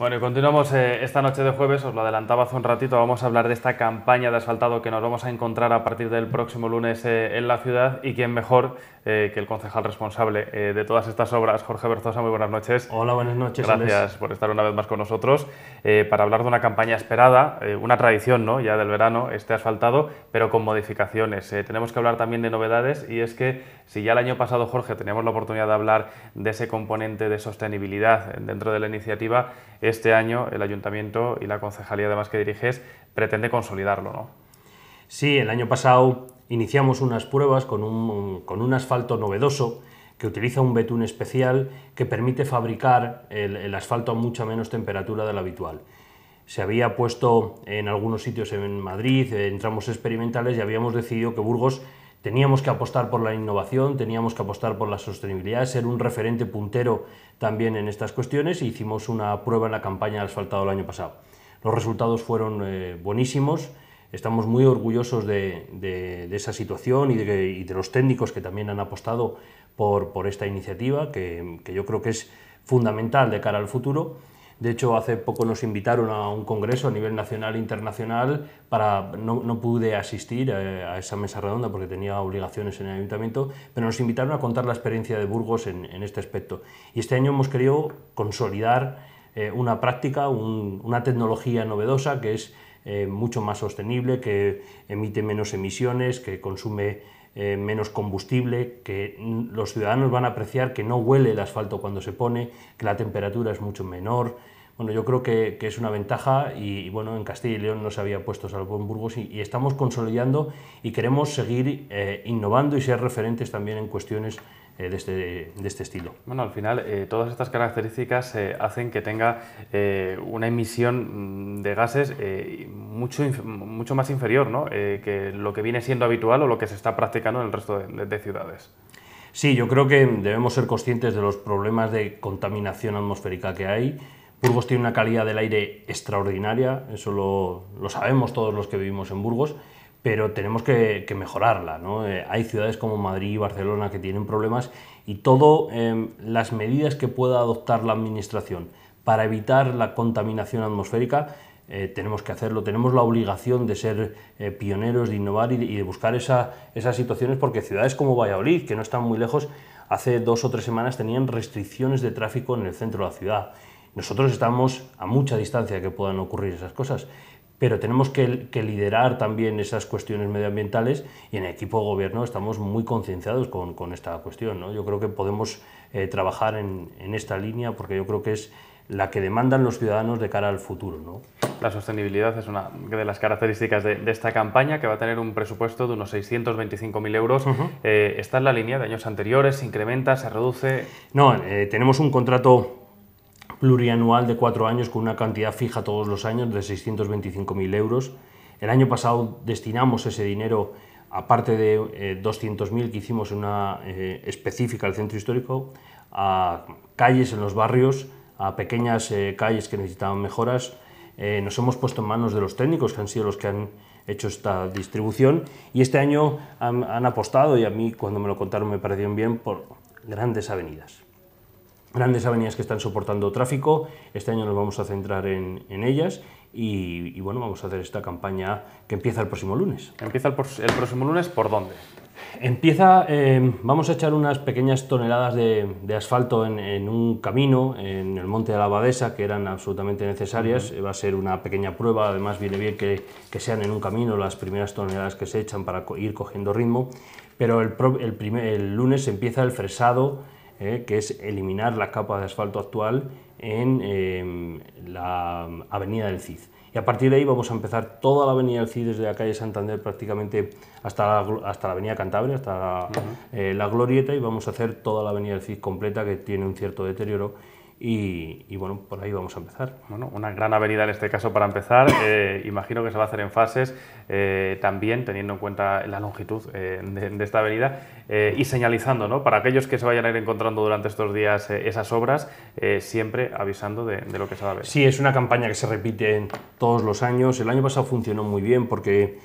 Bueno, y continuamos eh, esta noche de jueves, os lo adelantaba hace un ratito, vamos a hablar de esta campaña de asfaltado que nos vamos a encontrar a partir del próximo lunes eh, en la ciudad y quién mejor eh, que el concejal responsable de todas estas obras, Jorge Berzosa, muy buenas noches. Hola, buenas noches. Gracias por estar una vez más con nosotros para hablar de una campaña esperada, una tradición ¿no? ya del verano, este asfaltado, pero con modificaciones. tenemos que hablar también de novedades y es que si ya el año pasado, Jorge, teníamos la oportunidad de hablar de ese componente de sostenibilidad dentro de la iniciativa, este año el ayuntamiento y la concejalía además que diriges pretende consolidarlo, ¿no? Sí, el año pasado iniciamos unas pruebas con un, asfalto novedoso que utiliza un betún especial que permite fabricar el, el asfalto a mucha menos temperatura de la habitual se había puesto en algunos sitios en Madrid, eh, en tramos experimentales, y habíamos decidido que Burgos Teníamos que apostar por la innovación, teníamos que apostar por la sostenibilidad, ser un referente puntero también en estas cuestiones e hicimos una prueba en la campaña de asfaltado el año pasado. Los resultados fueron eh, buenísimos, estamos muy orgullosos de, esa situación y de, los técnicos que también han apostado por, esta iniciativa, que yo creo que es fundamental de cara al futuro de hecho, hace poco nos invitaron a un congreso a nivel nacional e internacional para no, pude asistir eh, a, esa mesa redonda porque tenía obligaciones en el ayuntamiento, pero nos invitaron a contar la experiencia de Burgos en, este aspecto. Y este año hemos querido consolidar eh, una práctica, una tecnología novedosa que es eh, mucho más sostenible, que emite menos emisiones, que consume eh, menos combustible, que los ciudadanos van a apreciar que no huele el asfalto cuando se pone, que la temperatura es mucho menor. Bueno, yo creo que, es una ventaja y, bueno, en Castilla y León no se había puesto salvo en Burgos y, estamos consolidando y queremos seguir eh, innovando y ser referentes también en cuestiones eh, este, de este, estilo. Bueno, al final eh, todas estas características eh, hacen que tenga una emisión mm, de gases mucho, mucho más inferior que lo que viene siendo habitual o lo que se está practicando en el resto de, ciudades. Sí, yo creo que debemos ser conscientes de los problemas de contaminación atmosférica que hay. Burgos tiene una calidad del aire extraordinaria, eso lo, lo sabemos todos los que vivimos en Burgos pero tenemos que, mejorarla. Eh, hay ciudades como Madrid y Barcelona que tienen problemas y todas em, las medidas que pueda adoptar la Administración para evitar la contaminación atmosférica eh, tenemos que hacerlo, tenemos la obligación de ser eh, pioneros, de innovar y de, buscar esas situaciones, porque ciudades como Valladolid, que no están muy lejos, hace dos o tres semanas tenían restricciones de tráfico en el centro de la ciudad. Nosotros estamos a mucha distancia que puedan ocurrir esas cosas, pero tenemos que, liderar también esas cuestiones medioambientales y en el equipo de gobierno estamos muy concienciados con, esta cuestión. ¿no? Yo creo que podemos eh, trabajar en, esta línea porque yo creo que es la que demandan los ciudadanos de cara al futuro. ¿no? La sostenibilidad es una de las características de, esta campaña que va a tener un presupuesto de unos 625.000 euros. Eh, ¿Está en la línea de años anteriores? ¿Se incrementa? ¿Se reduce? No, eh, tenemos un contrato plurianual de cuatro años con una cantidad fija todos los años de 625.000 euros. El año pasado destinamos ese dinero, aparte de 200.000 eh, que hicimos en una eh, específica al centro histórico, a calles en los barrios, a pequeñas eh, calles que necesitaban mejoras. nos hemos puesto en manos de los técnicos que han sido los que han hecho esta distribución y este año han, han apostado y a mí cuando me lo contaron me parecieron bien por grandes avenidas grandes avenidas que están soportando tráfico. Este año nos vamos a centrar en, ellas y, bueno, vamos a hacer esta campaña que empieza el próximo lunes. ¿Empieza el, próximo lunes por dónde? Empieza, em, vamos a echar unas pequeñas toneladas de, asfalto en, un camino, en el monte de la Abadesa, que eran absolutamente necesarias. Va a ser una pequeña prueba, además viene bien que, sean en un camino las primeras toneladas que se echan para ir cogiendo ritmo. Pero el lunes empieza el fresado eh, que es eliminar la capa de asfalto actual en eh, la mm, avenida del Cid. Y a partir de ahí vamos a empezar toda la avenida del Cid, desde la calle Santander prácticamente hasta la, hasta la avenida Cantabria, hasta eh, la Glorieta, y vamos a hacer toda la avenida del Cid completa, que tiene un cierto deterioro, y, bueno, por ahí vamos a empezar. Bueno, una gran avenida en este caso para empezar. Eh, imagino que se va a hacer en fases eh, también, teniendo en cuenta la longitud eh, de, esta avenida y señalizando, ¿no? Para aquellos que se vayan a ir encontrando durante estos días esas obras, siempre avisando de, lo que se va a ver. Sí, es una campaña que se repite todos los años. El año pasado funcionó muy bien porque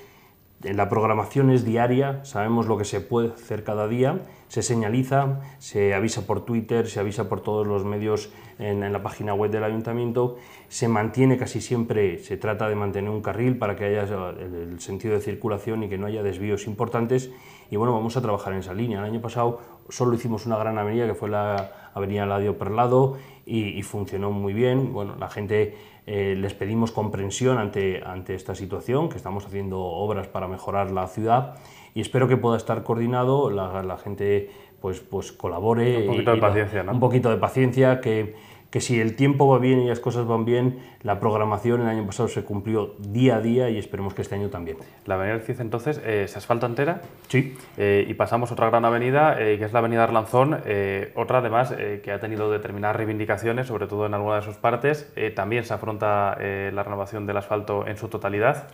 la programación es diaria, sabemos lo que se puede hacer cada día, se señaliza, se avisa por Twitter, se avisa por todos los medios en, la página web del ayuntamiento, se mantiene casi siempre, se trata de mantener un carril para que haya el, sentido de circulación y que no haya desvíos importantes y bueno, vamos a trabajar en esa línea. El año pasado solo hicimos una gran avenida que fue la avenida Ladio Perlado y, y funcionó muy bien, bueno, la gente eh, les pedimos comprensión ante, ante esta situación, que estamos haciendo obras para mejorar la ciudad y espero que pueda estar coordinado, la, gente pues, pues colabore. Un poquito de paciencia, ¿no? Un poquito de paciencia, que que si el tiempo va bien y las cosas van bien, la programación el año pasado se cumplió día a día y esperemos que este año también. La avenida Cid entonces eh, se entera. Sí. Eh, y pasamos otra gran avenida, eh, que es la avenida Arlanzón, eh, otra además que ha tenido determinadas reivindicaciones, sobre todo en alguna de sus partes. también se afronta la renovación del asfalto en su totalidad.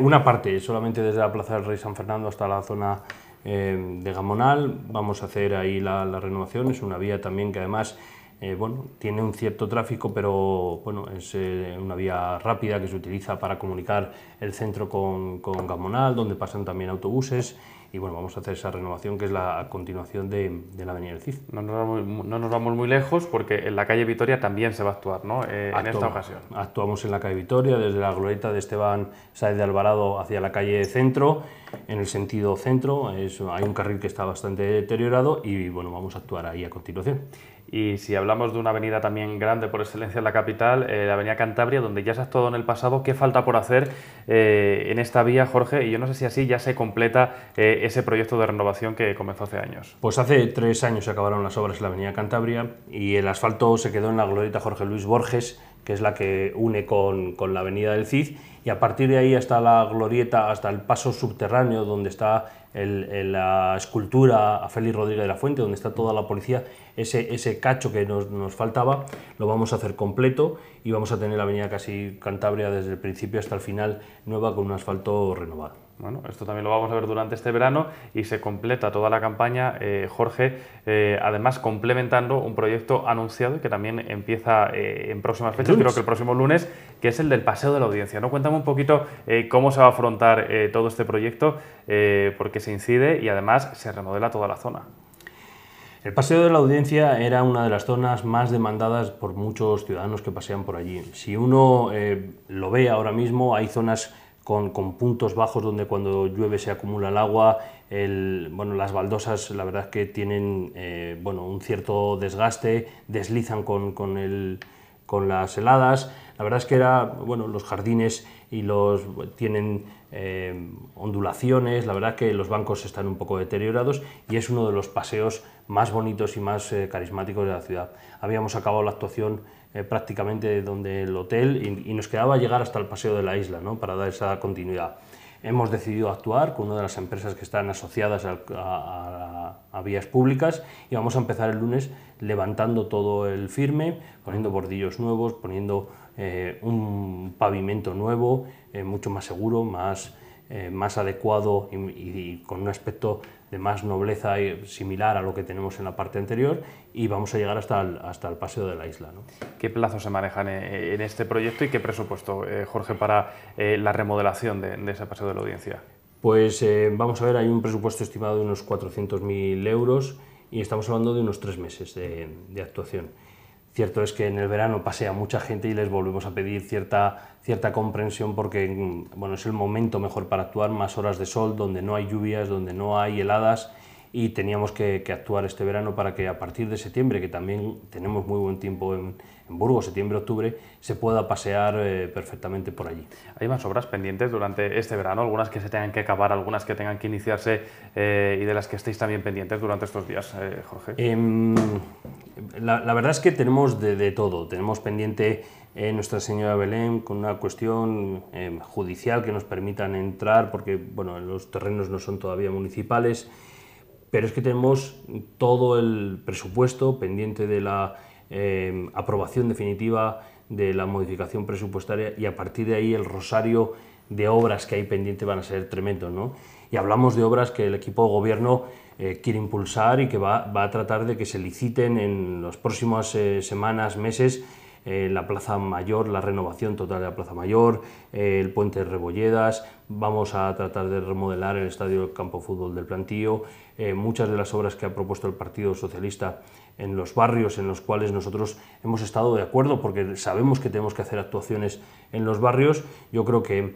una parte, solamente desde la Plaza del Rey San Fernando hasta la zona de Gamonal. Vamos a hacer ahí la, la renovación, es una vía también que además... Eh, bueno, tiene un cierto tráfico, pero bueno, es eh, una vía rápida que se utiliza para comunicar el centro con, con Gamonal, donde pasan también autobuses y bueno, vamos a hacer esa renovación que es la continuación de, la Avenida del Cid. No nos, vamos, muy lejos porque en la calle Vitoria también se va a actuar, ¿no? Eh, en esta ocasión. Actuamos en la calle Vitoria, desde la glorieta de Esteban Saez de Alvarado hacia la calle Centro, en el sentido centro, hay un carril que está bastante deteriorado y bueno, vamos a actuar ahí a continuación. Y si hablamos de una avenida también grande por excelencia en la capital, eh, la Avenida Cantabria, donde ya se ha actuado en el pasado, ¿qué falta por hacer eh, en esta vía, Jorge? Y yo no sé si así ya se completa ese proyecto de renovación que comenzó hace años? Pues hace tres años se acabaron las obras en la Avenida Cantabria y el asfalto se quedó en la glorieta Jorge Luis Borges, que es la que une con, con la Avenida del Cid y a partir de ahí hasta la glorieta, hasta el paso subterráneo donde está la escultura a Félix Rodríguez de la Fuente, donde está toda la policía, ese, ese cacho que nos, faltaba, lo vamos a hacer completo y vamos a tener la avenida casi Cantabria desde el principio hasta el final nueva con un asfalto renovado. Bueno, esto también lo vamos a ver durante este verano y se completa toda la campaña, eh, Jorge, eh, además complementando un proyecto anunciado que también empieza eh, en próximas fechas, creo que el próximo lunes, que es el del Paseo de la Audiencia. ¿No? cuenta un poquito eh, cómo se va a afrontar eh, todo este proyecto, eh, porque se incide y además se remodela toda la zona. El Paseo de la Audiencia era una de las zonas más demandadas por muchos ciudadanos que pasean por allí. Si uno lo ve ahora mismo, hay zonas con, puntos bajos donde cuando llueve se acumula el agua. bueno, las baldosas, la verdad que tienen un cierto desgaste, deslizan con las heladas. La verdad es que era, bueno, los jardines y los tienen eh, ondulaciones, la verdad que los bancos están un poco deteriorados y es uno de los paseos más bonitos y más eh, carismáticos de la ciudad. Habíamos acabado la actuación eh, prácticamente donde el hotel y, y, nos quedaba llegar hasta el paseo de la isla, ¿no? Para dar esa continuidad hemos decidido actuar con una de las empresas que están asociadas a, vías públicas y vamos a empezar el lunes levantando todo el firme, poniendo bordillos nuevos, poniendo eh, un pavimento nuevo, eh, mucho más seguro, más, eh, más adecuado y con un aspecto de más nobleza similar a lo que tenemos en la parte anterior y vamos a llegar hasta el, paseo de la isla. ¿no? ¿Qué plazo se manejan eh, en este proyecto y qué presupuesto, eh, Jorge, para eh, la remodelación de, ese paseo de la audiencia? Pues vamos a ver, hay un presupuesto estimado de unos 400.000 euros y estamos hablando de unos tres meses de actuación. Cierto es que en el verano pasea mucha gente y les volvemos a pedir cierta, cierta comprensión porque bueno, es el momento mejor para actuar, más horas de sol, donde no hay lluvias, donde no hay heladas y teníamos que, actuar este verano para que a partir de septiembre, que también tenemos muy buen tiempo en, Burgo, Burgos, septiembre, octubre, se pueda pasear eh, perfectamente por allí. Hay más obras pendientes durante este verano, algunas que se tengan que acabar, algunas que tengan que iniciarse eh, y de las que estéis también pendientes durante estos días, eh, Jorge. Em, la, verdad es que tenemos de, todo. Tenemos pendiente eh, Nuestra Señora Belén con una cuestión eh, judicial que nos permitan entrar, porque bueno, los terrenos no son todavía municipales, pero es que tenemos todo el presupuesto pendiente de la eh, aprobación definitiva de la modificación presupuestaria y a partir de ahí el rosario de obras que hay pendiente van a ser tremendos. ¿no? Y hablamos de obras que el equipo de gobierno eh, quiere impulsar y que va, a tratar de que se liciten en las próximas eh, semanas, meses, eh, la Plaza Mayor, la renovación total de la Plaza Mayor, el puente de Rebolledas, vamos a tratar de remodelar el estadio campo fútbol del plantío, eh, muchas de las obras que ha propuesto el Partido Socialista en los barrios en los cuales nosotros hemos estado de acuerdo, porque sabemos que tenemos que hacer actuaciones en los barrios. Yo creo que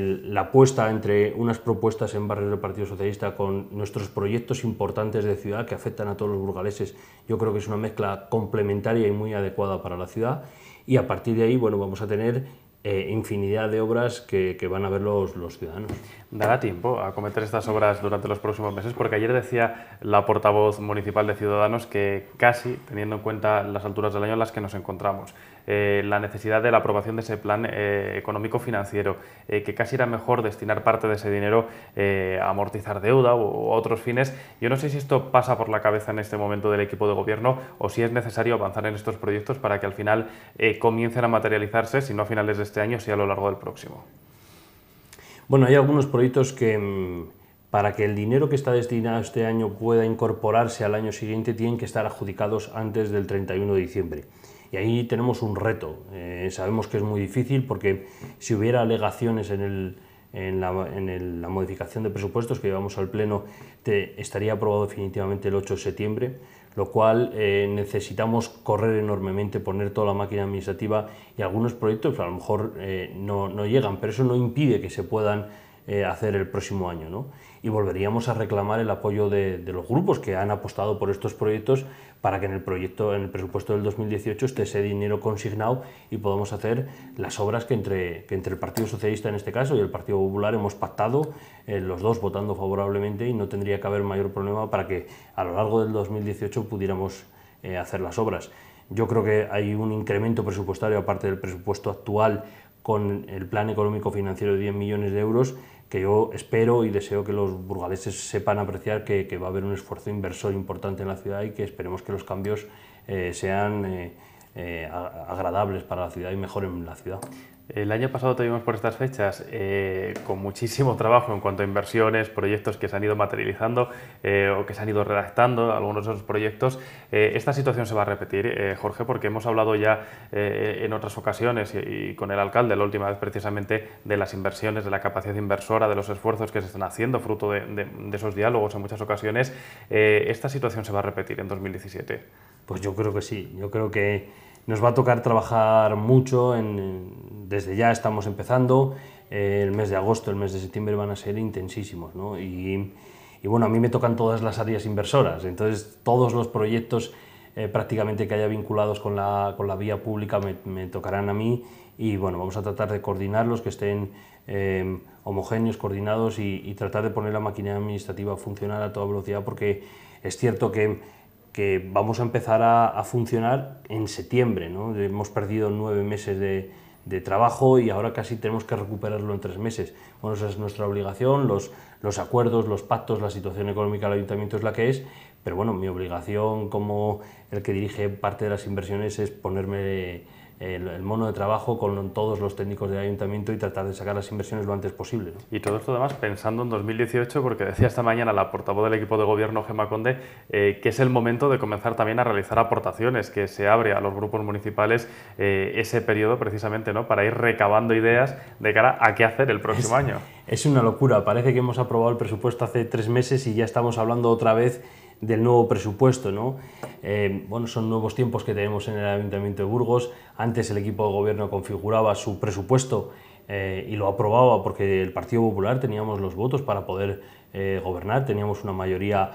la apuesta entre unas propuestas en barrios del Partido Socialista con nuestros proyectos importantes de ciudad que afectan a todos los burgaleses, yo creo que es una mezcla complementaria y muy adecuada para la ciudad. Y a partir de ahí, bueno, vamos a tener eh, infinidad de obras que, van a ver los, los ciudadanos. ¿Dará tiempo a cometer estas obras durante los próximos meses? Porque ayer decía la portavoz municipal de Ciudadanos que casi, teniendo en cuenta las alturas del año en las que nos encontramos, eh, la necesidad de la aprobación de ese plan eh, económico-financiero, eh, que casi era mejor destinar parte de ese dinero a amortizar deuda u otros fines. Yo no sé si esto pasa por la cabeza en este momento del equipo de gobierno o si es necesario avanzar en estos proyectos para que al final comiencen a materializarse, si no a finales de este año, si a lo largo del próximo. Bueno, hay algunos proyectos que mm, para que el dinero que está destinado este año pueda incorporarse al año siguiente tienen que estar adjudicados antes del 31 de diciembre. Y ahí tenemos un reto. Eh, sabemos que es muy difícil porque si hubiera alegaciones en la, modificación de presupuestos que llevamos al Pleno estaría aprobado definitivamente el 8 de septiembre lo cual eh, necesitamos correr enormemente, poner toda la máquina administrativa y algunos proyectos a lo mejor eh, no, llegan, pero eso no impide que se puedan eh, hacer el próximo año y volveríamos a reclamar el apoyo de, los grupos que han apostado por estos proyectos para que en el proyecto, en el presupuesto del 2018 esté ese dinero consignado y podamos hacer las obras que entre, el Partido Socialista en este caso y el Partido Popular hemos pactado, eh, los dos votando favorablemente y no tendría que haber mayor problema para que a lo largo del 2018 pudiéramos eh, hacer las obras. Yo creo que hay un incremento presupuestario aparte del presupuesto actual con el plan económico financiero de 10 millones de euros que yo espero y deseo que los burgaleses sepan apreciar que, va a haber un esfuerzo inversor importante en la ciudad y que esperemos que los cambios eh, sean eh, eh, agradables para la ciudad y mejoren la ciudad. El año pasado tuvimos por estas fechas eh, con muchísimo trabajo en cuanto a inversiones, proyectos que se han ido materializando eh, o que se han ido redactando, algunos de esos proyectos. Eh, esta situación se va a repetir, Jorge, porque hemos hablado ya en otras ocasiones y, con el alcalde la última vez precisamente de las inversiones, de la capacidad inversora, de los esfuerzos que se están haciendo fruto de, de esos diálogos en muchas ocasiones. esta situación se va a repetir en 2017. Pues yo creo que sí, yo creo que nos va a tocar trabajar mucho, desde ya estamos empezando, eh, el mes de agosto, el mes de septiembre van a ser intensísimos. Y, bueno, a mí me tocan todas las áreas inversoras, entonces todos los proyectos eh, prácticamente que haya vinculados con la, vía pública me, tocarán a mí y bueno, vamos a tratar de coordinarlos, que estén em, homogéneos, coordinados y, y, tratar de poner la maquinaria administrativa a funcionar a toda velocidad porque es cierto que que vamos a empezar a, funcionar en septiembre. ¿no? Hemos perdido nueve meses de, trabajo y ahora casi tenemos que recuperarlo en tres meses. Bueno, esa es nuestra obligación, los, los acuerdos, los pactos, la situación económica del ayuntamiento es la que es, pero bueno, mi obligación como el que dirige parte de las inversiones es ponerme el, mono de trabajo con todos los técnicos del ayuntamiento y tratar de sacar las inversiones lo antes posible. Y todo esto además pensando en 2018, porque decía esta mañana la portavoz del equipo de gobierno, Gemma Conde, eh, que es el momento de comenzar también a realizar aportaciones, que se abre a los grupos municipales eh, ese periodo precisamente ¿no? para ir recabando ideas de cara a qué hacer el próximo año. Es una locura, parece que hemos aprobado el presupuesto hace tres meses y ya estamos hablando otra vez del nuevo presupuesto. ¿no? Eh, bueno, son nuevos tiempos que tenemos en el Ayuntamiento de Burgos. Antes el equipo de gobierno configuraba su presupuesto eh, y lo aprobaba porque el Partido Popular teníamos los votos para poder eh, gobernar, teníamos una mayoría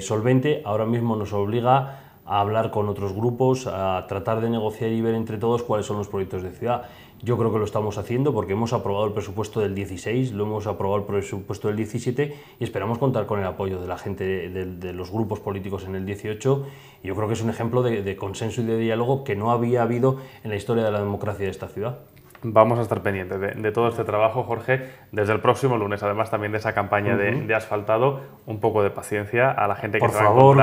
solvente, ahora mismo nos obliga a hablar con otros grupos, a tratar de negociar y ver entre todos cuáles son los proyectos de ciudad. Yo creo que lo estamos haciendo porque hemos aprobado el presupuesto del 16, lo hemos aprobado el presupuesto del 17 y esperamos contar con el apoyo de la gente, de, los grupos políticos en el 18. Y yo creo que es un ejemplo de consenso y de diálogo que no había habido en la historia de la democracia de esta ciudad. Vamos a estar pendientes de, todo este trabajo, Jorge, desde el próximo lunes, además también de esa campaña de, asfaltado, un poco de paciencia a la gente que va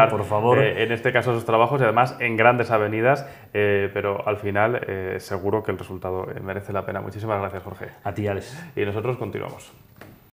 a por favor. Eh, en este caso esos trabajos y además en grandes avenidas, eh, pero al final eh, seguro que el resultado merece la pena. Muchísimas gracias, Jorge. A ti, Alex. Y nosotros continuamos.